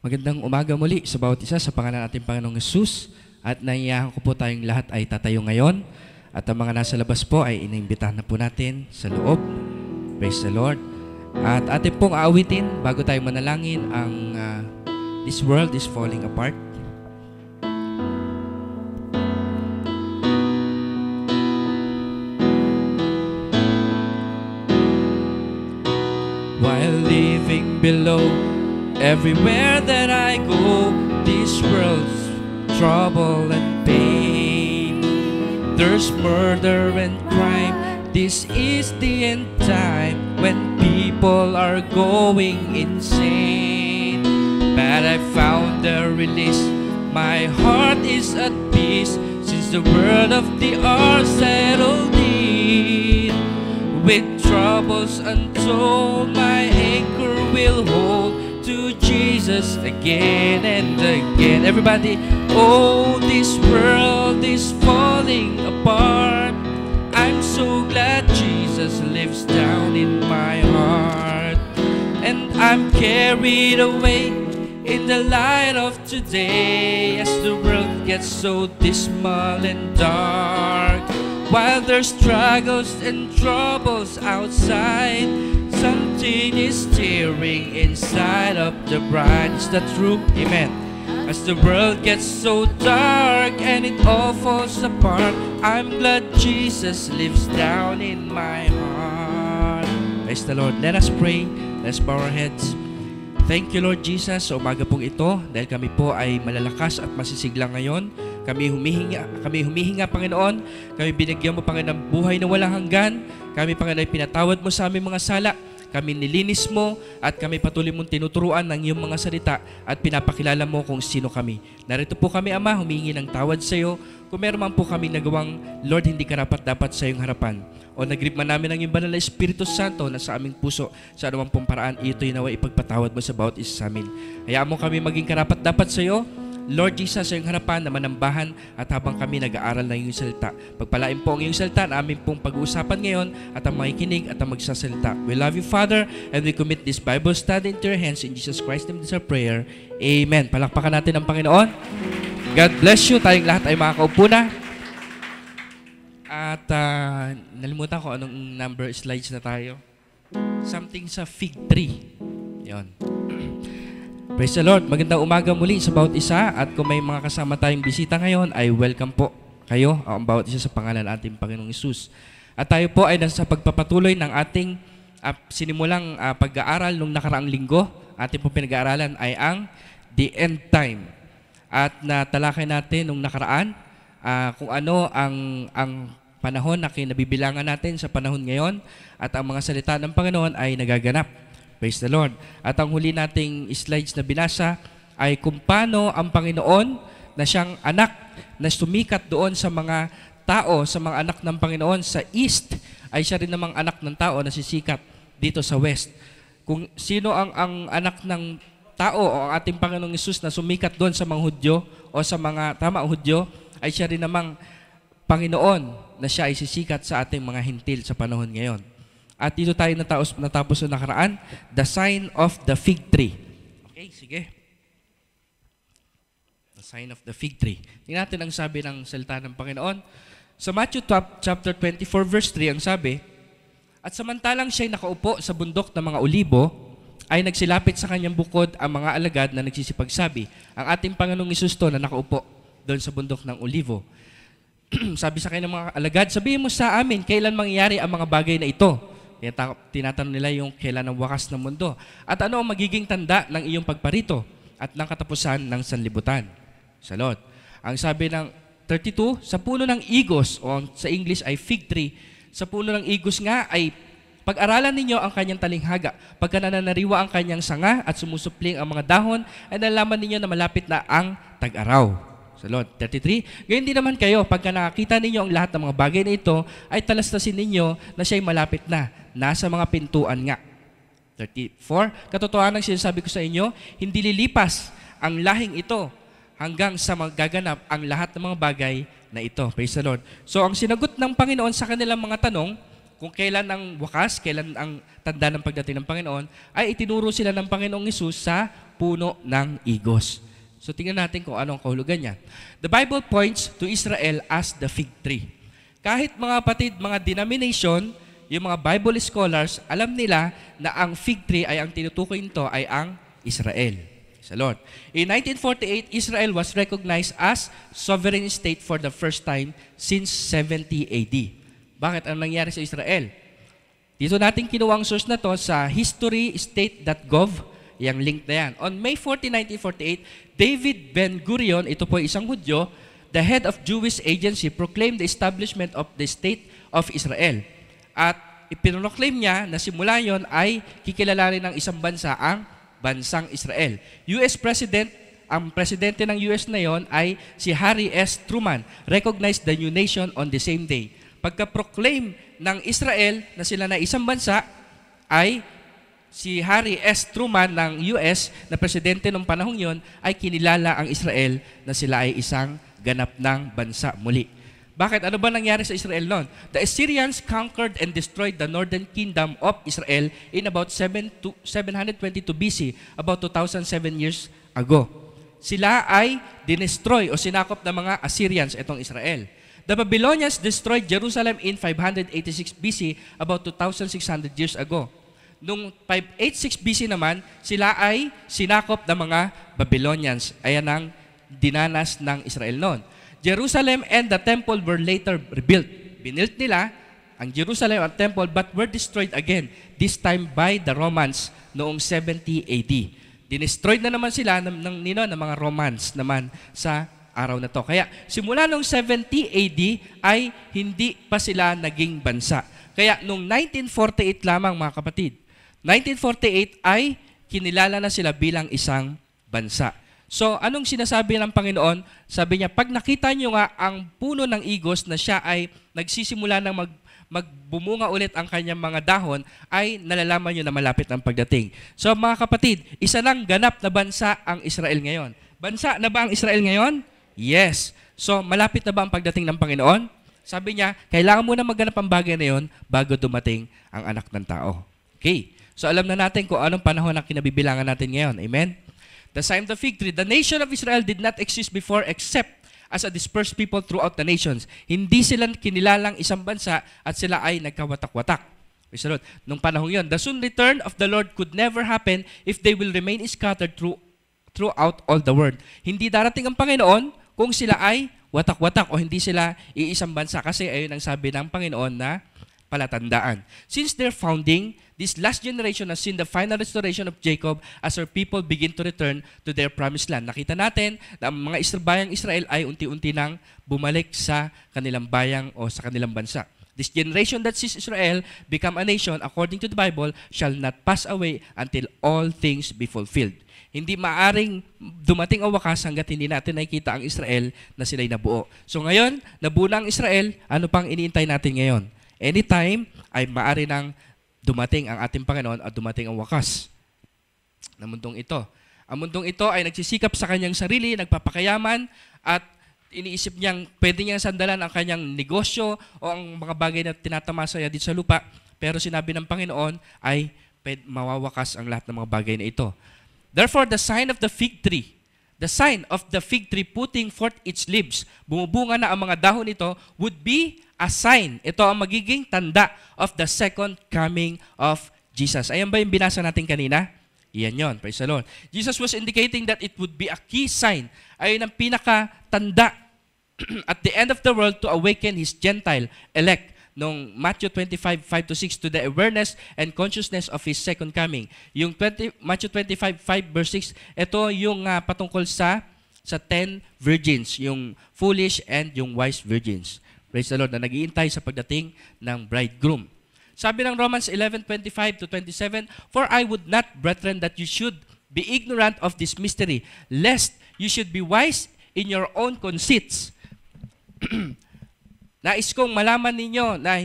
Magandang umaga muli sa bawat isa sa pangalan natin Panginoong Yesus at naiyahan ko po tayong lahat ay tatayo ngayon at ang mga nasa labas po ay inimbitahan na po natin sa loob. Praise the Lord. At atin pong aawitin bago tayo manalangin ang uh, This World is Falling Apart. While living below Everywhere that I go, this world's trouble and pain. There's murder and crime. This is the end time when people are going insane. But I found a release. My heart is at peace since the word of the art settled in. With troubles untold, my anchor will hold to Jesus again and again. Everybody, oh, this world is falling apart. I'm so glad Jesus lives down in my heart. And I'm carried away in the light of today as the world gets so dismal and dark. While there's struggles and troubles outside, something is stirring inside of the bride. the truth Amen. As the world gets so dark and it all falls apart, I'm glad Jesus lives down in my heart. Praise the Lord. Let us pray. Let's bow our heads. Thank you Lord Jesus sa umaga pong ito dahil kami po ay malalakas at masisigla ngayon. Kami humihinga, kami humihinga Panginoon. Kami binigyan mo Panginoon buhay na walang hanggan. Kami Panginoon ay pinatawad mo sa aming mga sala. Kami nilinis mo at kami patuloy mong tinuturuan ng iyong mga salita at pinapakilala mo kung sino kami. Narito po kami, Ama, humingi ng tawad sa iyo kung meron man po kami nagawang, Lord, hindi karapat dapat sa iyong harapan. O nagrip man namin ang iyong banal na Espiritu Santo na sa aming puso sa anumang pong paraan, ito'y nawa ipagpatawad mo sa bawat isa sa amin. Hayaan mo kami maging karapat dapat sa iyo Lord Jesus, sa iyong harapan na manambahan at habang kami nag-aaral ng iyong salita. Pagpalain po ang iyong salita na aming pong pag-uusapan ngayon at ang makikinig at ang magsasalita. We love you, Father, and we commit this Bible study into your hands. In Jesus Christ name, this our prayer. Amen. Palakpakan natin ang Panginoon. God bless you. Tayong lahat ay makakaupo na. At uh, nalimutan ko anong number slides na tayo. Something sa fig tree. Yon. Praise the Lord. Magandang umaga muli sa bawat isa at kung may mga kasama tayong bisita ngayon ay welcome po kayo ah, ang bawat isa sa pangalan ng ating Panginoong Isus. At tayo po ay nasa pagpapatuloy ng ating uh, sinimulang uh, pag-aaral nung nakaraang linggo. Ating po pinag-aaralan ay ang The End Time. At natalakay natin nung nakaraan uh, kung ano ang, ang panahon na kinabibilangan natin sa panahon ngayon at ang mga salita ng Panginoon ay nagaganap Praise the Lord. At ang huli nating slides na binasa ay kung paano ang Panginoon na siyang anak na sumikat doon sa mga tao, sa mga anak ng Panginoon sa east, ay siya rin namang anak ng tao na sisikat dito sa west. Kung sino ang, ang anak ng tao o ang ating Panginoong Isus na sumikat doon sa mga Hudyo o sa mga tama Hudyo, ay siya rin namang Panginoon na siya ay sisikat sa ating mga hintil sa panahon ngayon. At dito tayo nataos, natapos na nakaraan, the sign of the fig tree. Okay, sige. The sign of the fig tree. Tingnan natin ang sabi ng salita ng Panginoon. Sa Matthew chapter 24 verse 3, ang sabi, At samantalang siya'y nakaupo sa bundok ng mga olibo, ay nagsilapit sa kanyang bukod ang mga alagad na nagsisipagsabi, ang ating Panginoong Isus to na nakaupo doon sa bundok ng olivo. sabi sa kanya mga alagad, sabihin mo sa amin, kailan mangyayari ang mga bagay na ito? Eh, tinatanong nila yung kailan ang wakas ng mundo. At ano ang magiging tanda ng iyong pagparito at ng katapusan ng sanlibutan? Salot. Ang sabi ng 32, sa puno ng igos, o sa English ay fig tree, sa puno ng igos nga ay pag-aralan ninyo ang kanyang talinghaga, pagka nananariwa ang kanyang sanga at sumusupling ang mga dahon, ay nalaman ninyo na malapit na ang tag-araw. Sa Lord. 33, Ngayon din naman kayo, pagka nakakita ninyo ang lahat ng mga bagay na ito, ay talastasin ninyo na siya'y malapit na, nasa mga pintuan nga. 34, Katotohanan ang sinasabi ko sa inyo, hindi lilipas ang lahing ito hanggang sa magaganap ang lahat ng mga bagay na ito. Praise the Lord. So ang sinagot ng Panginoon sa kanilang mga tanong, kung kailan ang wakas, kailan ang tanda ng pagdating ng Panginoon, ay itinuro sila ng Panginoong Isus sa puno ng igos. So tingnan natin kung anong kahulugan niya. The Bible points to Israel as the fig tree. Kahit mga patid, mga denomination, yung mga Bible scholars, alam nila na ang fig tree ay ang tinutukoy nito ay ang Israel. Sa Lord. In 1948, Israel was recognized as sovereign state for the first time since 70 AD. Bakit? Ano nangyari sa Israel? Dito natin kinuha ang source na to sa historyestate.gov Yang link na yan. On May 40, 1948, David Ben-Gurion, ito po isang Hudyo, the head of Jewish agency, proclaimed the establishment of the State of Israel. At ipinonoclaim niya na simula yon ay kikilalanin ng isang bansa ang bansang Israel. US President ang presidente ng US na yon ay si Harry S. Truman, recognized the new nation on the same day. Pagka-proclaim ng Israel na sila na isang bansa, ay si Harry S. Truman ng US na presidente noong panahong yon ay kinilala ang Israel na sila ay isang ganap ng bansa muli. Bakit? Ano ba nangyari sa Israel noon? The Assyrians conquered and destroyed the northern kingdom of Israel in about 7 722 BC, about 2007 years ago. Sila ay dinestroy o sinakop ng mga Assyrians itong Israel. The Babylonians destroyed Jerusalem in 586 BC, about 2,600 years ago. Nung 586 BC naman, sila ay sinakop ng mga Babylonians. Ayan ang dinanas ng Israel noon. Jerusalem and the temple were later rebuilt. Binilt nila ang Jerusalem at temple but were destroyed again, this time by the Romans noong 70 AD. Dinestroyed na naman sila ng, ng, nino, ng mga Romans naman sa araw na to. Kaya simula noong 70 AD ay hindi pa sila naging bansa. Kaya noong 1948 lamang mga kapatid, 1948 ay kinilala na sila bilang isang bansa. So, anong sinasabi ng Panginoon? Sabi niya, pag nakita niyo nga ang puno ng igos na siya ay nagsisimula ng mag, magbumunga ulit ang kanyang mga dahon, ay nalalaman niyo na malapit ang pagdating. So, mga kapatid, isa lang ganap na bansa ang Israel ngayon. Bansa na ba ang Israel ngayon? Yes. So, malapit na ba ang pagdating ng Panginoon? Sabi niya, kailangan muna maganap ang bagay na yon bago dumating ang anak ng tao. Okay. So alam na natin kung anong panahon ang kinabibilangan natin ngayon. Amen? The sign of the fig tree. The nation of Israel did not exist before except as a dispersed people throughout the nations. Hindi sila kinilalang isang bansa at sila ay nagkawatak-watak. Praise the Lord. Nung panahon yon, the soon return of the Lord could never happen if they will remain scattered through, throughout all the world. Hindi darating ang Panginoon kung sila ay watak-watak o hindi sila iisang bansa. Kasi ayun ang sabi ng Panginoon na palatandaan. Since their founding, this last generation has seen the final restoration of Jacob as her people begin to return to their promised land. Nakita natin na ang mga bayang Israel ay unti-unti nang bumalik sa kanilang bayang o sa kanilang bansa. This generation that sees Israel become a nation, according to the Bible, shall not pass away until all things be fulfilled. Hindi maaring dumating ang wakas hanggat hindi natin nakikita ang Israel na sila'y nabuo. So ngayon, nabuo na ang Israel, ano pang iniintay natin ngayon? Anytime ay maari nang dumating ang ating Panginoon at dumating ang wakas ng mundong ito. Ang mundong ito ay nagsisikap sa kanyang sarili, nagpapakayaman, at iniisip niyang pwede niyang sandalan ang kanyang negosyo o ang mga bagay na tinatamasa niya dito sa lupa. Pero sinabi ng Panginoon ay mawawakas ang lahat ng mga bagay na ito. Therefore, the sign of the fig tree, the sign of the fig tree putting forth its leaves, bumubunga na ang mga dahon nito, would be a sign. Ito ang magiging tanda of the second coming of Jesus. Ayan ba yung binasa natin kanina? Iyan yon, praise the Lord. Jesus was indicating that it would be a key sign. Ayun ang pinakatanda at the end of the world to awaken His Gentile elect nung Matthew 25, 5 to 6 to the awareness and consciousness of His second coming. Yung 20, Matthew 25, 5 verse 6, ito yung uh, patungkol sa sa 10 virgins, yung foolish and yung wise virgins. Praise the Lord, na nagiintay sa pagdating ng bridegroom. Sabi ng Romans 11:25 to 27, For I would not, brethren, that you should be ignorant of this mystery, lest you should be wise in your own conceits. Nais kong malaman ninyo na,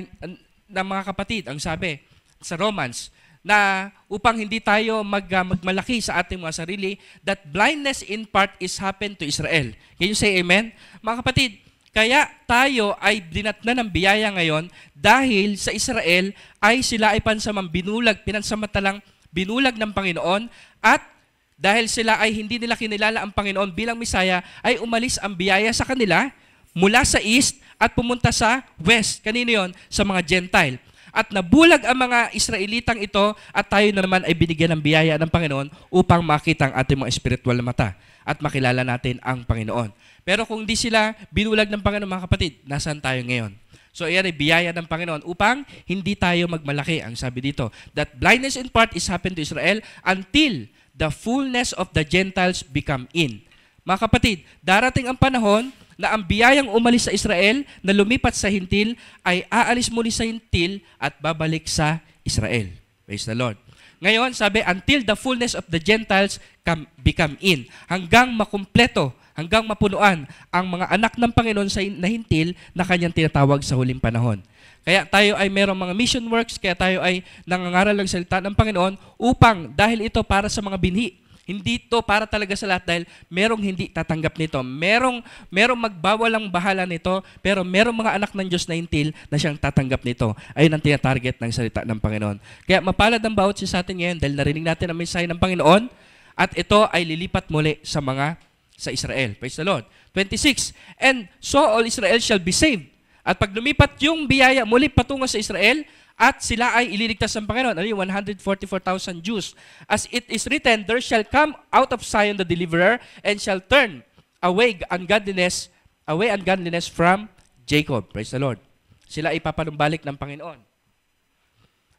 na mga kapatid, ang sabi sa Romans, na upang hindi tayo mag, uh, magmalaki sa ating mga sarili, that blindness in part is happened to Israel. Can you say amen? Mga kapatid, kaya tayo ay dinatna ng biyaya ngayon dahil sa Israel ay sila ay pansamang binulag, pinansamantalang binulag ng Panginoon at dahil sila ay hindi nila kinilala ang Panginoon bilang Misaya, ay umalis ang biyaya sa kanila mula sa East at pumunta sa West. Kanino yon? Sa mga Gentile at nabulag ang mga Israelitang ito at tayo naman ay binigyan ng biyaya ng Panginoon upang makita ang ating mga espiritual na mata at makilala natin ang Panginoon. Pero kung di sila binulag ng Panginoon, mga kapatid, nasaan tayo ngayon? So ayan ay biyaya ng Panginoon upang hindi tayo magmalaki. Ang sabi dito, that blindness in part is happened to Israel until the fullness of the Gentiles become in. Mga kapatid, darating ang panahon na ang biyayang umalis sa Israel na lumipat sa Hintil ay aalis muli sa Hintil at babalik sa Israel. Praise the Lord. Ngayon, sabi, until the fullness of the Gentiles come, become in. Hanggang makumpleto, hanggang mapunuan ang mga anak ng Panginoon sa na Hintil na kanyang tinatawag sa huling panahon. Kaya tayo ay mayroong mga mission works, kaya tayo ay nangangaral ng salita ng Panginoon upang dahil ito para sa mga binhi, hindi to para talaga sa lahat dahil merong hindi tatanggap nito. Merong, merong magbawalang bahala nito, pero merong mga anak ng Diyos na intil na siyang tatanggap nito. Ayun ang tinatarget ng salita ng Panginoon. Kaya mapalad ang bawat siya sa atin ngayon dahil narinig natin ang mensahe ng Panginoon at ito ay lilipat muli sa mga sa Israel. Praise the Lord. 26, And so all Israel shall be saved. At pag lumipat yung biyaya muli patungo sa Israel, at sila ay ililigtas ng Panginoon. Ano 144,000 Jews. As it is written, there shall come out of Zion the deliverer and shall turn away ungodliness, away ungodliness from Jacob. Praise the Lord. Sila ay papanumbalik ng Panginoon.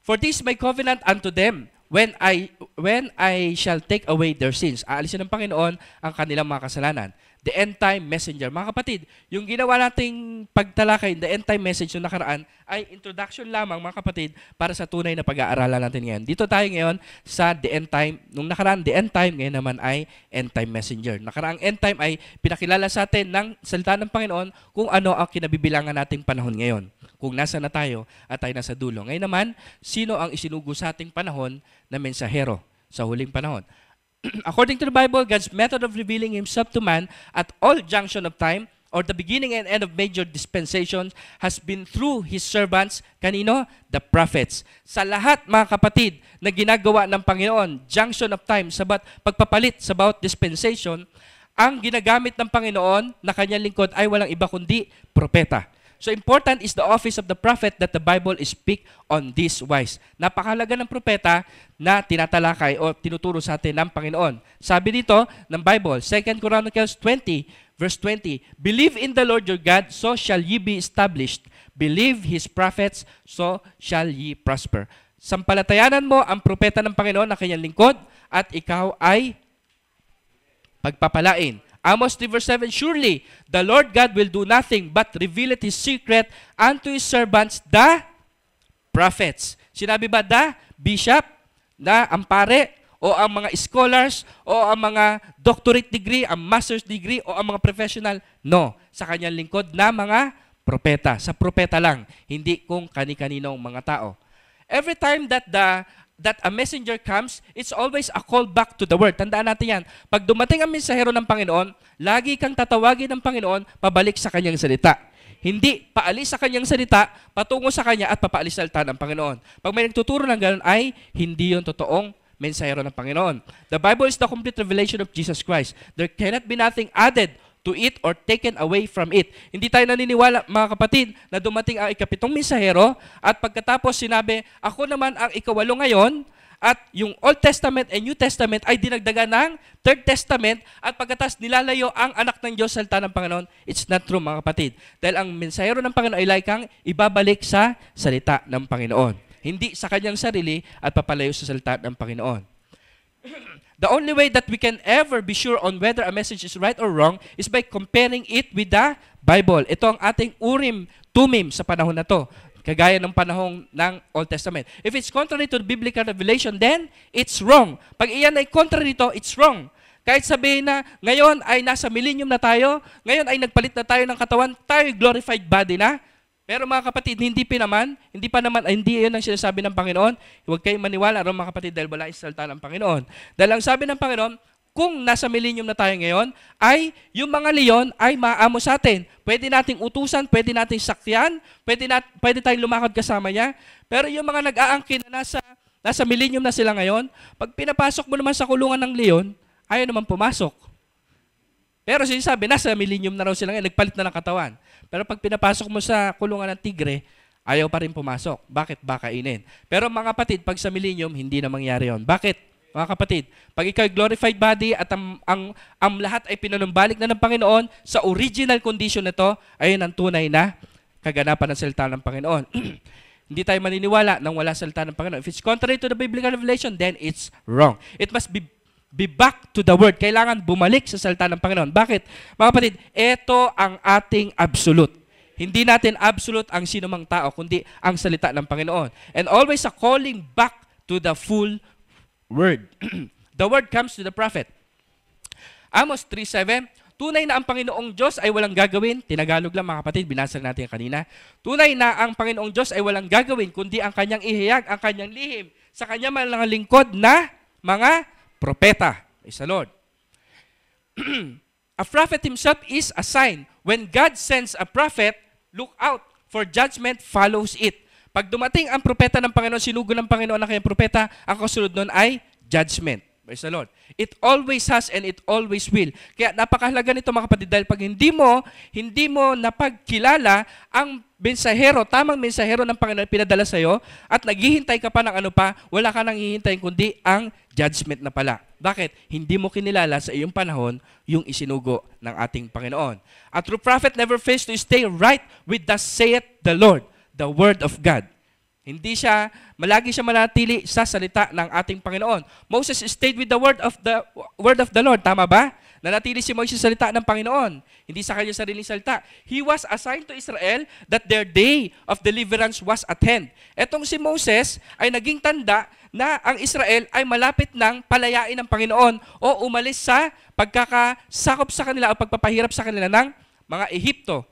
For this my covenant unto them, when I when I shall take away their sins. Aalisin ng Panginoon ang kanilang mga kasalanan the end time messenger. Mga kapatid, yung ginawa nating pagtalakay, the end time message yung nakaraan, ay introduction lamang mga kapatid para sa tunay na pag-aaralan natin ngayon. Dito tayo ngayon sa the end time. Nung nakaraan, the end time, ngayon naman ay end time messenger. Nakaraang end time ay pinakilala sa atin ng salita ng Panginoon kung ano ang kinabibilangan nating panahon ngayon. Kung nasa na tayo at tayo nasa dulo. Ngayon naman, sino ang isinugo sa ating panahon na mensahero sa huling panahon? According to the Bible, God's method of revealing himself to man at all junction of time or the beginning and end of major dispensations has been through His servants, kanino? The prophets. Sa lahat, mga kapatid, na ginagawa ng Panginoon, junction of time, sabat, pagpapalit sa bawat dispensation, ang ginagamit ng Panginoon na kanyang lingkod ay walang iba kundi propeta. So important is the office of the prophet that the Bible is speak on this wise. Napakalaga ng propeta na tinatalakay o tinuturo sa atin ng Panginoon. Sabi dito ng Bible, 2 Chronicles 20, verse 20, Believe in the Lord your God, so shall ye be established. Believe His prophets, so shall ye prosper. Sampalatayanan mo ang propeta ng Panginoon na kanyang lingkod at ikaw ay pagpapalain. Amos 3 verse 7, Surely the Lord God will do nothing but reveal it his secret unto his servants, the prophets. Sinabi ba the bishop, na ang pare, o ang mga scholars, o ang mga doctorate degree, ang master's degree, o ang mga professional? No. Sa kanyang lingkod na mga propeta. Sa propeta lang, hindi kung kani-kaninong mga tao. Every time that the that a messenger comes, it's always a call back to the word. Tandaan natin yan. Pag dumating ang mensahero ng Panginoon, lagi kang tatawagin ng Panginoon pabalik sa kanyang salita. Hindi paalis sa kanyang salita, patungo sa kanya at papaalis sa altar ng Panginoon. Pag may nagtuturo ng ganun ay hindi yon totoong mensahero ng Panginoon. The Bible is the complete revelation of Jesus Christ. There cannot be nothing added to it or taken away from it. Hindi tayo naniniwala, mga kapatid, na dumating ang ikapitong misahero at pagkatapos sinabi, ako naman ang ikawalo ngayon at yung Old Testament and New Testament ay dinagdagan ng Third Testament at pagkatapos nilalayo ang anak ng Diyos sa salta ng Panginoon. It's not true, mga kapatid. Dahil ang mensahero ng Panginoon ay laikang ibabalik sa salita ng Panginoon. Hindi sa kanyang sarili at papalayo sa salita ng Panginoon. The only way that we can ever be sure on whether a message is right or wrong is by comparing it with the Bible. Ito ang ating urim, tumim sa panahon na to. Kagaya ng panahon ng Old Testament. If it's contrary to the biblical revelation, then it's wrong. Pag iyan ay contrary to, it's wrong. Kahit sabihin na ngayon ay nasa millennium na tayo, ngayon ay nagpalit na tayo ng katawan, tayo glorified body na, pero mga kapatid, hindi pa naman, hindi pa naman, hindi yun ang sinasabi ng Panginoon. Huwag kayong maniwala, rin mga kapatid, dahil wala isalta ng Panginoon. Dahil ang sabi ng Panginoon, kung nasa millennium na tayo ngayon, ay yung mga leon ay maamo sa atin. Pwede nating utusan, pwede nating sakyan, pwede, nat, pwede tayong lumakad kasama niya. Pero yung mga nag-aangkin na nasa, nasa millennium na sila ngayon, pag pinapasok mo naman sa kulungan ng leon, ayaw naman pumasok. Pero sinasabi, nasa millennium na raw sila ngayon, nagpalit na ng katawan. Pero pag pinapasok mo sa kulungan ng tigre, ayaw pa rin pumasok. Bakit? Baka inin. Pero mga kapatid, pag sa millennium, hindi na mangyari yon. Bakit? Mga kapatid, pag ikaw glorified body at ang, ang, ang lahat ay pinanumbalik na ng Panginoon sa original condition nito, ayun ang tunay na kaganapan ng salita ng Panginoon. Hindi tayo maniniwala nang wala salita ng Panginoon. If it's contrary to the biblical revelation, then it's wrong. It must be Be back to the Word. Kailangan bumalik sa salita ng Panginoon. Bakit? Mga kapatid, ito ang ating absolute. Hindi natin absolute ang sinumang tao, kundi ang salita ng Panginoon. And always a calling back to the full Word. the Word comes to the prophet. Amos 3.7, Tunay na ang Panginoong Diyos ay walang gagawin. Tinagalog lang mga kapatid, binasag natin kanina. Tunay na ang Panginoong Diyos ay walang gagawin, kundi ang kanyang ihayag, ang kanyang lihim, sa kanyang mga lingkod na mga propeta. Praise the Lord. a prophet himself is a sign. When God sends a prophet, look out, for judgment follows it. Pag dumating ang propeta ng Panginoon, sinugo ng Panginoon na kanyang propeta, ang kasunod nun ay judgment. Praise the Lord. It always has and it always will. Kaya napakahalaga nito mga kapatid dahil pag hindi mo, hindi mo napagkilala ang mensahero, tamang mensahero ng Panginoon pinadala sa iyo at naghihintay ka pa ng ano pa, wala ka nang hihintayin kundi ang judgment na pala. Bakit? Hindi mo kinilala sa iyong panahon yung isinugo ng ating Panginoon. A true prophet never fails to stay right with the saith the Lord, the word of God. Hindi siya, malagi siya manatili sa salita ng ating Panginoon. Moses stayed with the word of the word of the Lord, tama ba? Nanatili si Moises sa salita ng Panginoon, hindi sa kanyang sariling salita. He was assigned to Israel that their day of deliverance was at hand. Etong si Moses ay naging tanda na ang Israel ay malapit ng palayain ng Panginoon o umalis sa pagkakasakop sa kanila o pagpapahirap sa kanila ng mga Ehipto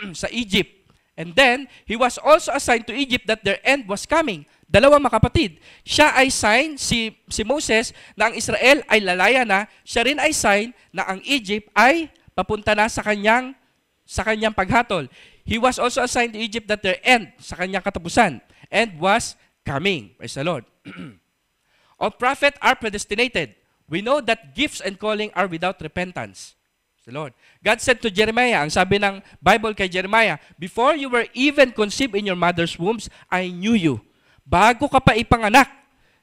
sa Egypt. And then, he was also assigned to Egypt that their end was coming. Dalawa makapatid. Siya ay sign, si, si Moses, na ang Israel ay lalaya na. Siya rin ay sign na ang Egypt ay papunta na sa kanyang, sa kanyang paghatol. He was also assigned to Egypt that their end, sa kanyang katapusan, and was coming. Praise the Lord. All prophets are predestinated. We know that gifts and calling are without repentance. The Lord. God said to Jeremiah, ang sabi ng Bible kay Jeremiah, Before you were even conceived in your mother's wombs, I knew you bago ka pa ipanganak,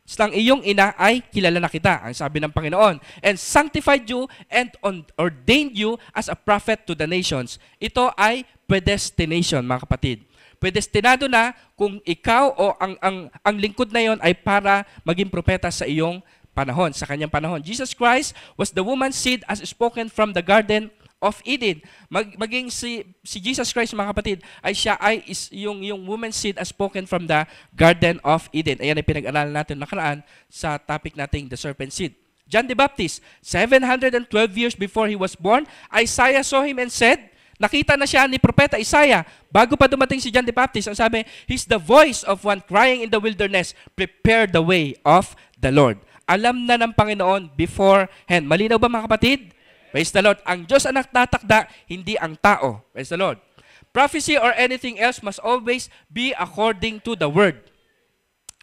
sa iyong ina ay kilala na kita, ang sabi ng Panginoon. And sanctified you and ordained you as a prophet to the nations. Ito ay predestination, mga kapatid. Predestinado na kung ikaw o ang, ang, ang lingkod na yon ay para maging propeta sa iyong panahon, sa kanyang panahon. Jesus Christ was the woman's seed as spoken from the garden of Eden. Mag, maging si, si Jesus Christ, mga kapatid, ay siya ay is, yung, yung woman seed as spoken from the Garden of Eden. Ayan ay pinag-aralan natin nakaraan sa topic nating the serpent seed. John the Baptist, 712 years before he was born, Isaiah saw him and said, Nakita na siya ni Propeta Isaiah bago pa dumating si John the Baptist. Ang sabi, He's the voice of one crying in the wilderness, prepare the way of the Lord. Alam na ng Panginoon beforehand. Malinaw ba mga kapatid? Praise the Lord. Ang Diyos ang nagtatakda, hindi ang tao. Praise the Lord. Prophecy or anything else must always be according to the Word.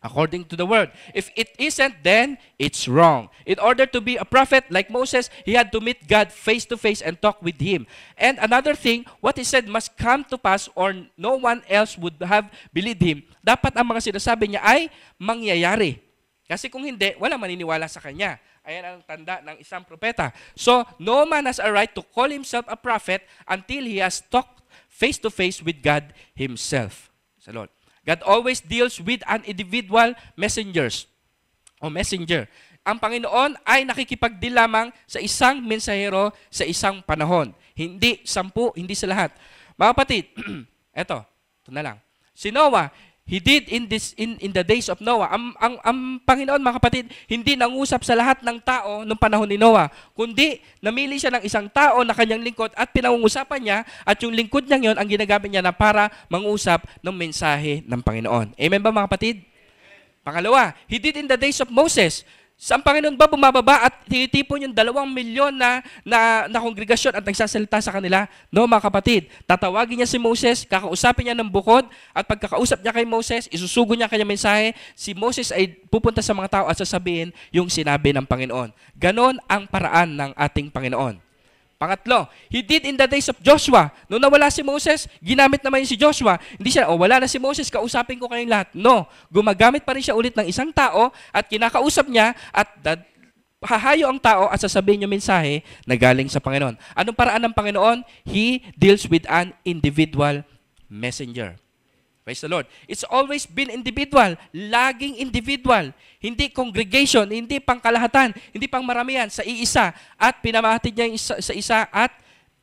According to the Word. If it isn't, then it's wrong. In order to be a prophet like Moses, he had to meet God face to face and talk with Him. And another thing, what he said must come to pass or no one else would have believed him. Dapat ang mga sinasabi niya ay mangyayari. Kasi kung hindi, wala maniniwala sa kanya. Ayan ang tanda ng isang propeta. So, no man has a right to call himself a prophet until he has talked face to face with God himself. Sa Lord. God always deals with an individual messengers o messenger. Ang Panginoon ay nakikipagdi lamang sa isang mensahero sa isang panahon. Hindi sampu, hindi sa lahat. Mga kapatid, eto, ito na lang. Si Noah, He did in this in, in the days of Noah. Ang, ang, ang Panginoon, mga kapatid, hindi nangusap sa lahat ng tao noong panahon ni Noah, kundi namili siya ng isang tao na kanyang lingkod at pinangungusapan niya at yung lingkod niya yon ang ginagamit niya na para mangusap ng mensahe ng Panginoon. Amen ba mga kapatid? Amen. Pangalawa, he did in the days of Moses. Sa Panginoon ba bumababa at titipon yung dalawang milyon na, na, na kongregasyon at nagsasalita sa kanila? No, mga kapatid. Tatawagin niya si Moses, kakausapin niya ng bukod, at pagkakausap niya kay Moses, isusugo niya kanyang mensahe, si Moses ay pupunta sa mga tao at sasabihin yung sinabi ng Panginoon. Ganon ang paraan ng ating Panginoon. Pangatlo, he did in the days of Joshua. Noong nawala si Moses, ginamit naman si Joshua. Hindi siya, oh, wala na si Moses, kausapin ko kayong lahat. No, gumagamit pa rin siya ulit ng isang tao at kinakausap niya at dad, hahayo ang tao at sasabihin niyo mensahe na galing sa Panginoon. Anong paraan ng Panginoon? He deals with an individual messenger. Praise the Lord. It's always been individual. Laging individual. Hindi congregation, hindi pangkalahatan, hindi pang maramihan, sa iisa. At pinamahatid niya isa, sa isa at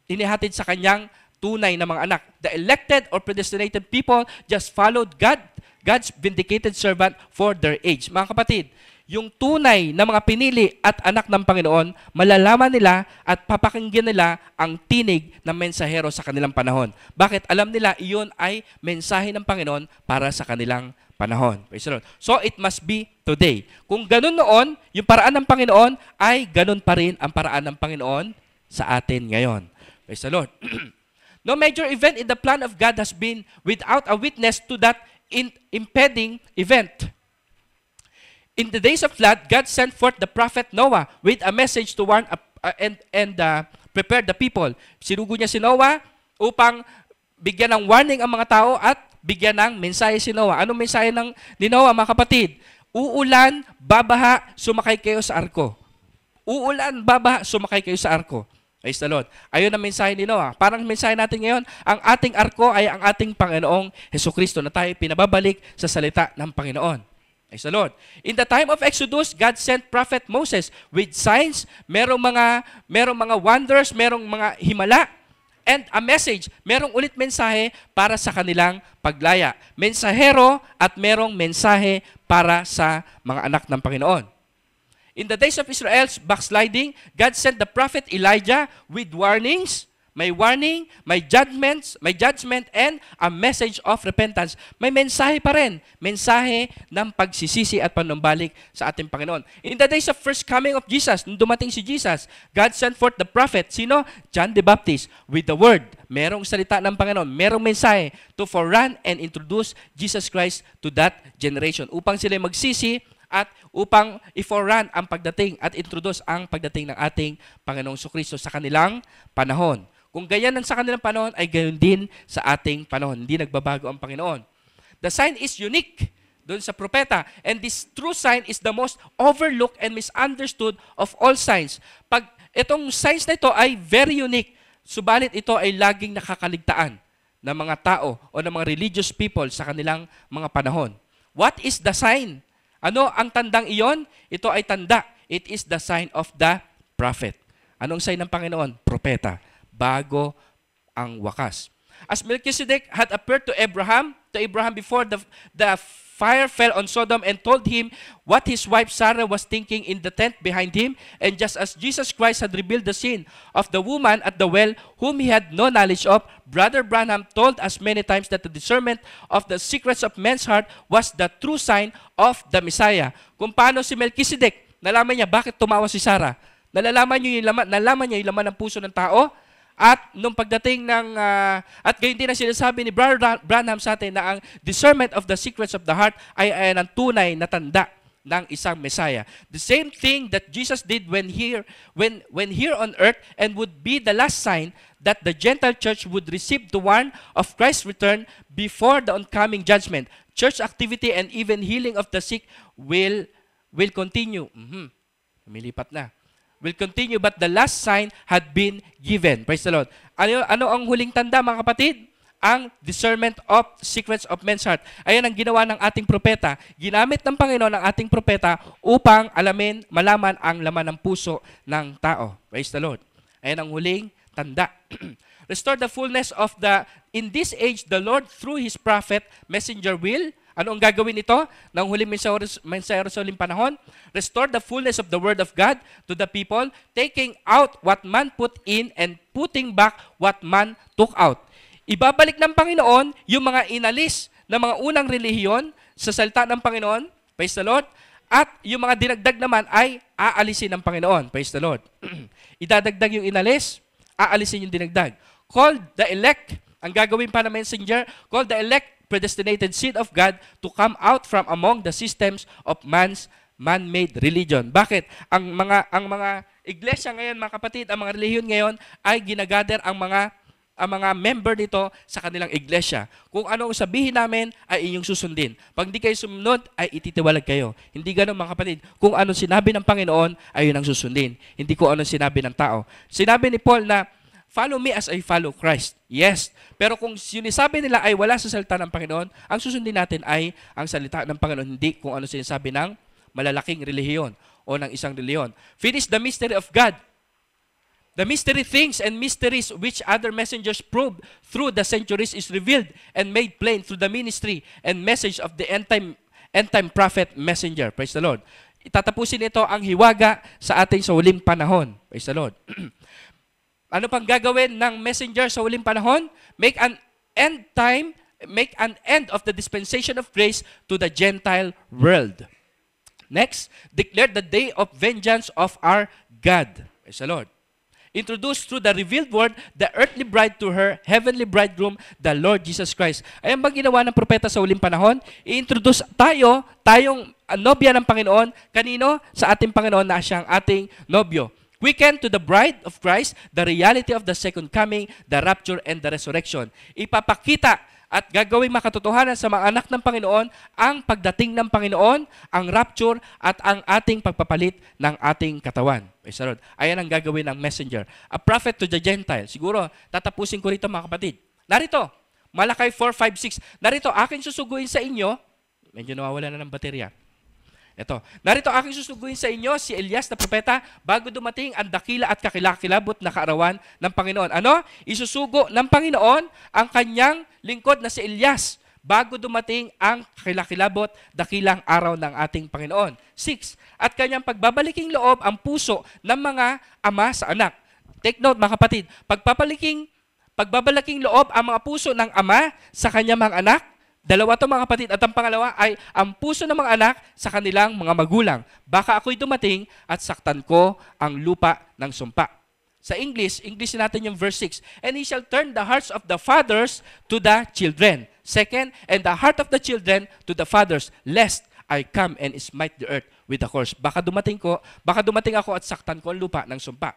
inihatid sa kanyang tunay na mga anak. The elected or predestinated people just followed God, God's vindicated servant for their age. Mga kapatid, yung tunay na mga pinili at anak ng Panginoon, malalaman nila at papakinggan nila ang tinig ng mensahero sa kanilang panahon. Bakit? Alam nila iyon ay mensahe ng Panginoon para sa kanilang panahon. Praise the Lord. So it must be today. Kung ganun noon, yung paraan ng Panginoon ay ganun pa rin ang paraan ng Panginoon sa atin ngayon. Praise the Lord. no major event in the plan of God has been without a witness to that in impeding event. In the days of flood, God sent forth the prophet Noah with a message to warn uh, uh, and, and uh, prepare the people. Sinugo niya si Noah upang bigyan ng warning ang mga tao at bigyan ng mensahe si Noah. Anong mensahe ng, ni Noah, mga kapatid? Uulan, babaha, sumakay kayo sa arko. Uulan, babaha, sumakay kayo sa arko. Praise the Lord. Ayun ang mensahe ni Noah. Parang mensahe natin ngayon, ang ating arko ay ang ating Panginoong Heso Kristo na tayo pinababalik sa salita ng Panginoon. Praise the Lord. In the time of Exodus, God sent prophet Moses with signs, merong mga merong mga wonders, merong mga himala and a message. Merong ulit mensahe para sa kanilang paglaya. Mensahero at merong mensahe para sa mga anak ng Panginoon. In the days of Israel's backsliding, God sent the prophet Elijah with warnings may warning, may judgments, may judgment, and a message of repentance. May mensahe pa rin. Mensahe ng pagsisisi at panumbalik sa ating Panginoon. In the days of first coming of Jesus, nung dumating si Jesus, God sent forth the prophet. Sino? John the Baptist. With the word. Merong salita ng Panginoon. Merong mensahe to forerun and introduce Jesus Christ to that generation. Upang sila magsisi at upang i-forerun ang pagdating at introduce ang pagdating ng ating Panginoong Kristo sa kanilang panahon. Kung gayan ang sa kanilang panahon, ay gayon din sa ating panahon. Hindi nagbabago ang Panginoon. The sign is unique doon sa propeta. And this true sign is the most overlooked and misunderstood of all signs. Pag itong signs na ito ay very unique, subalit ito ay laging nakakaligtaan ng mga tao o ng mga religious people sa kanilang mga panahon. What is the sign? Ano ang tandang iyon? Ito ay tanda. It is the sign of the prophet. Anong sign ng Panginoon? Propeta bago ang wakas. As Melchizedek had appeared to Abraham, to Abraham before the, the fire fell on Sodom and told him what his wife Sarah was thinking in the tent behind him. And just as Jesus Christ had revealed the sin of the woman at the well, whom he had no knowledge of, Brother Branham told us many times that the discernment of the secrets of men's heart was the true sign of the Messiah. Kung paano si Melchizedek, nalaman niya bakit tumawa si Sarah. Nalalaman niya yung laman, nalaman niya yung laman ng puso ng tao? At nung pagdating ng, uh, at gayon din na sinasabi ni Brother Branham sa atin na ang discernment of the secrets of the heart ay ayan ang tunay na tanda ng isang Messiah. The same thing that Jesus did when here, when, when here on earth and would be the last sign that the Gentile church would receive the one of Christ's return before the oncoming judgment. Church activity and even healing of the sick will will continue. Mm-hmm. Lumilipat na will continue, but the last sign had been given. Praise the Lord. Ano, ano ang huling tanda, mga kapatid? Ang discernment of secrets of men's heart. Ayan ang ginawa ng ating propeta. Ginamit ng Panginoon ang ating propeta upang alamin, malaman ang laman ng puso ng tao. Praise the Lord. Ayan ang huling tanda. Restore the fullness of the, in this age, the Lord through His prophet, messenger will ano ang gagawin ito? Nang huling mensahero sa huling panahon, restore the fullness of the word of God to the people, taking out what man put in and putting back what man took out. Ibabalik ng Panginoon yung mga inalis ng mga unang relihiyon sa salita ng Panginoon, praise the Lord, at yung mga dinagdag naman ay aalisin ng Panginoon, praise the Lord. Idadagdag yung inalis, aalisin yung dinagdag. Call the elect, ang gagawin pa ng messenger, call the elect predestinated seed of God to come out from among the systems of man's man-made religion. Bakit? Ang mga ang mga iglesia ngayon, mga kapatid, ang mga relihiyon ngayon ay ginagather ang mga ang mga member nito sa kanilang iglesia. Kung ano ang sabihin namin, ay inyong susundin. Pag hindi kayo sumunod, ay ititiwalag kayo. Hindi ganun mga kapatid. Kung ano sinabi ng Panginoon, ay yun ang susundin. Hindi ko ano sinabi ng tao. Sinabi ni Paul na follow me as I follow Christ. Yes. Pero kung sinasabi nila ay wala sa salita ng Panginoon, ang susundin natin ay ang salita ng Panginoon, hindi kung ano sinasabi ng malalaking relihiyon o ng isang relihiyon. Finish the mystery of God. The mystery things and mysteries which other messengers proved through the centuries is revealed and made plain through the ministry and message of the end time, end time prophet messenger. Praise the Lord. Itatapusin ito ang hiwaga sa ating sa huling panahon. Praise the Lord. Ano pang gagawin ng messenger sa huling panahon? Make an end time, make an end of the dispensation of grace to the Gentile world. Next, declare the day of vengeance of our God. Praise the Lord. Introduce through the revealed word the earthly bride to her heavenly bridegroom, the Lord Jesus Christ. Ayan bang ginawa ng propeta sa huling panahon? I-introduce tayo, tayong nobya ng Panginoon, kanino? Sa ating Panginoon na siyang ating nobyo. We can to the bride of Christ the reality of the second coming, the rapture, and the resurrection. Ipapakita at gagawing makatotohanan sa mga anak ng Panginoon ang pagdating ng Panginoon, ang rapture, at ang ating pagpapalit ng ating katawan. Praise the Lord. Ayan ang gagawin ng messenger. A prophet to the Gentiles. Siguro, tatapusin ko rito mga kapatid. Narito, Malakay 4, 5, 6. Narito, akin susuguin sa inyo. Medyo nawawala na ng baterya ito, narito aking susuguin sa inyo si Elias na propeta bago dumating ang dakila at kakilakilabot na kaarawan ng Panginoon. Ano? Isusugo ng Panginoon ang kanyang lingkod na si Elias bago dumating ang kakilakilabot dakilang araw ng ating Panginoon. 6. At kanyang pagbabaliking loob ang puso ng mga ama sa anak. Take note mga kapatid, pagpapaliking pagbabalaking loob ang mga puso ng ama sa kanyang mga anak Dalawa to mga kapatid. At ang pangalawa ay ang puso ng mga anak sa kanilang mga magulang. Baka ako'y dumating at saktan ko ang lupa ng sumpa. Sa English, English natin yung verse 6. And he shall turn the hearts of the fathers to the children. Second, and the heart of the children to the fathers, lest I come and smite the earth with a curse. Baka dumating ko, baka dumating ako at saktan ko ang lupa ng sumpa.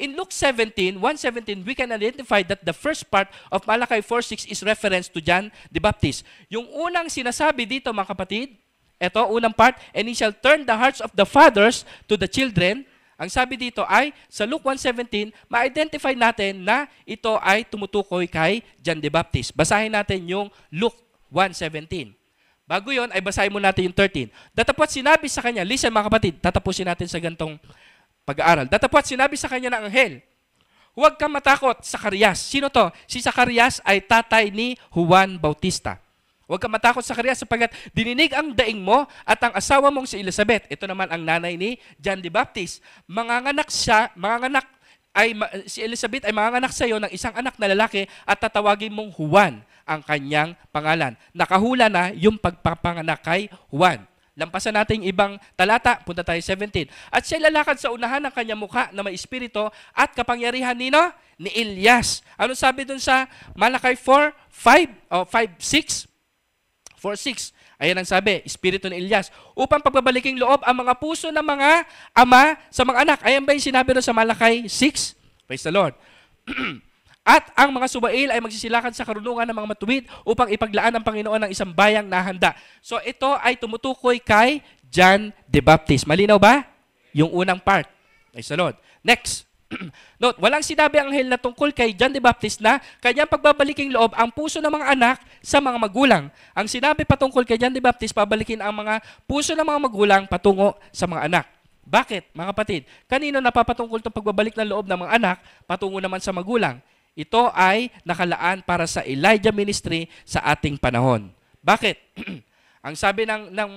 In Luke 17, 117, we can identify that the first part of Malachi 4.6 is reference to John the Baptist. Yung unang sinasabi dito, mga kapatid, ito, unang part, and he shall turn the hearts of the fathers to the children. Ang sabi dito ay, sa Luke 1.17, ma-identify natin na ito ay tumutukoy kay John the Baptist. Basahin natin yung Luke 1.17. Bago yon ay basahin mo natin yung 13. Datapot sinabi sa kanya, listen mga kapatid, tatapusin natin sa gantong pag-aaral. Datapwat sinabi sa kanya ng anghel, Huwag kang matakot, Sakarias. Sino to? Si Sakarias ay tatay ni Juan Bautista. Huwag kang matakot, Sakarias, sapagat dininig ang daing mo at ang asawa mong si Elizabeth. Ito naman ang nanay ni John the Baptist. Manganganak siya, manganganak ay si Elizabeth ay manganganak sa iyo ng isang anak na lalaki at tatawagin mong Juan ang kanyang pangalan. Nakahula na yung pagpapanganak kay Juan. Lampasan natin ibang talata, punta tayo 17. At siya lalakad sa unahan ng kanyang mukha na may espirito at kapangyarihan nino ni Elias. Ano sabi dun sa Malakay 4, 5, o oh, 5, 6? 4, 6. Ayan ang sabi, espiritu ni Elias. upang pagbabalikin loob ang mga puso ng mga ama sa mga anak. Ayan ba yung sinabi rin sa Malakay 6? Praise the Lord. At ang mga subail ay magsisilakan sa karunungan ng mga matuwid upang ipaglaan ang Panginoon ng isang bayang nahanda. So ito ay tumutukoy kay John the Baptist. Malinaw ba? Yung unang part. Ay salod. Next. Note, walang sinabi ang anghel na tungkol kay John the Baptist na kanyang pagbabaliking loob ang puso ng mga anak sa mga magulang. Ang sinabi patungkol kay John the Baptist, pabalikin ang mga puso ng mga magulang patungo sa mga anak. Bakit, mga kapatid? Kanino napapatungkol itong pagbabalik ng loob ng mga anak patungo naman sa magulang? Ito ay nakalaan para sa Elijah ministry sa ating panahon. Bakit? Ang sabi ng, ng,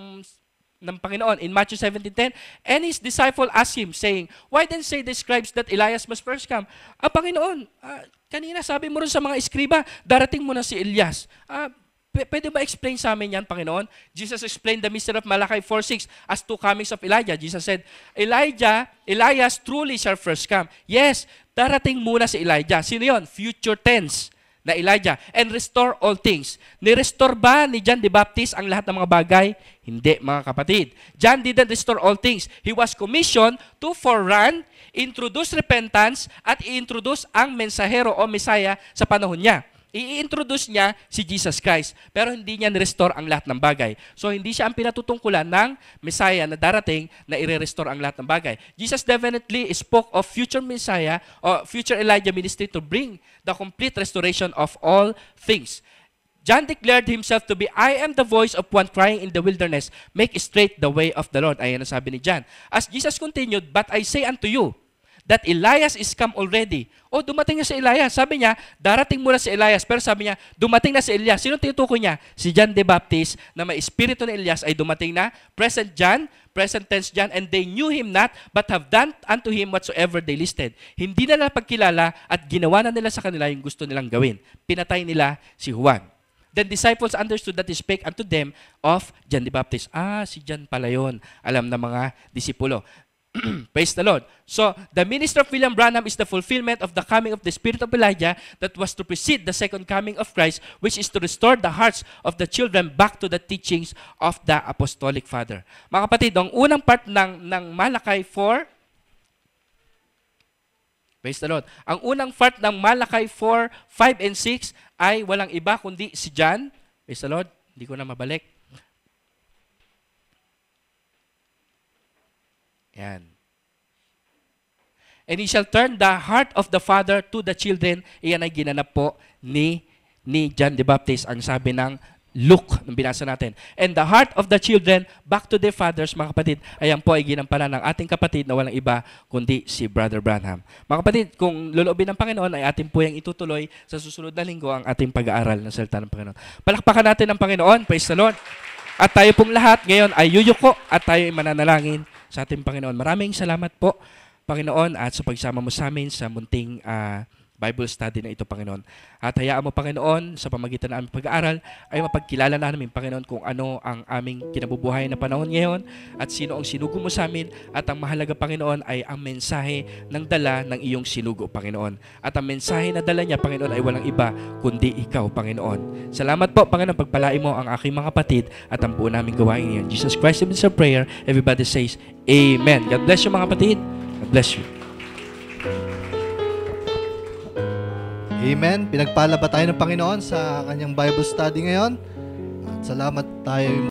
ng Panginoon in Matthew 17.10, And his disciple asked him, saying, Why then say the scribes that Elias must first come? Ah, Panginoon, ah, kanina sabi mo rin sa mga eskriba, darating mo na si Elias. Ah, P- pwede ba explain sa amin yan, Panginoon? Jesus explained the mystery of Malachi 4.6 as two comings of Elijah. Jesus said, Elijah, Elias truly shall first come. Yes, darating muna si Elijah. Sino yon? Future tense na Elijah. And restore all things. Ni-restore ba ni John the Baptist ang lahat ng mga bagay? Hindi, mga kapatid. John didn't restore all things. He was commissioned to forerun, introduce repentance, at i introduce ang mensahero o Messiah sa panahon niya i-introduce niya si Jesus Christ, pero hindi niya ni restore ang lahat ng bagay. So hindi siya ang pinatutungkulan ng Messiah na darating na i-restore ang lahat ng bagay. Jesus definitely spoke of future Messiah or future Elijah ministry to bring the complete restoration of all things. John declared himself to be, I am the voice of one crying in the wilderness, make straight the way of the Lord. Ayan ang sabi ni John. As Jesus continued, But I say unto you, that Elias is come already. O, oh, dumating na si Elias. Sabi niya, darating muna si Elias. Pero sabi niya, dumating na si Elias. Sino tinutukoy niya? Si John the Baptist na may espiritu ni Elias ay dumating na. Present John, present tense John, and they knew him not, but have done unto him whatsoever they listed. Hindi na nila pagkilala at ginawa na nila sa kanila yung gusto nilang gawin. Pinatay nila si Juan. Then disciples understood that he spake unto them of John the Baptist. Ah, si John pala yun. Alam na mga disipulo. Praise the Lord. So, the ministry of William Branham is the fulfillment of the coming of the spirit of Elijah that was to precede the second coming of Christ, which is to restore the hearts of the children back to the teachings of the apostolic father. Mga kapatid, ang unang part ng, ng Malakay 4, Praise the Lord. Ang unang part ng Malakay 4, 5, and 6 ay walang iba kundi si John. Praise the Lord. Hindi ko na mabalik Yan. And he shall turn the heart of the father to the children. Iyan ay ginanap po ni, ni John the Baptist. Ang sabi ng Luke, nung binasa natin. And the heart of the children back to their fathers, mga kapatid, ayan po ay ginampanan ng ating kapatid na walang iba kundi si Brother Branham. Mga kapatid, kung lulubin ng Panginoon ay atin po yung itutuloy sa susunod na linggo ang ating pag-aaral ng salita ng Panginoon. Palakpakan natin ang Panginoon, praise the Lord. At tayo pong lahat ngayon ay yuyuko at tayo ay mananalangin sa ating Panginoon. Maraming salamat po, Panginoon, at sa pagsama mo sa amin sa munting uh, Bible study na ito, Panginoon. At hayaan mo, Panginoon, sa pamagitan ng aming pag-aaral, ay mapagkilala na namin, Panginoon, kung ano ang aming kinabubuhay na panahon ngayon at sino ang sinugo mo sa amin. At ang mahalaga, Panginoon, ay ang mensahe ng dala ng iyong sinugo, Panginoon. At ang mensahe na dala niya, Panginoon, ay walang iba, kundi ikaw, Panginoon. Salamat po, Panginoon, pagpalain mo ang aking mga kapatid at ang buo namin gawain ngayon. Jesus Christ, in prayer, everybody says, Amen. God bless you, mga kapatid. God bless you. Amen. Pinagpala ba tayo ng Panginoon sa kanyang Bible study ngayon? At salamat tayo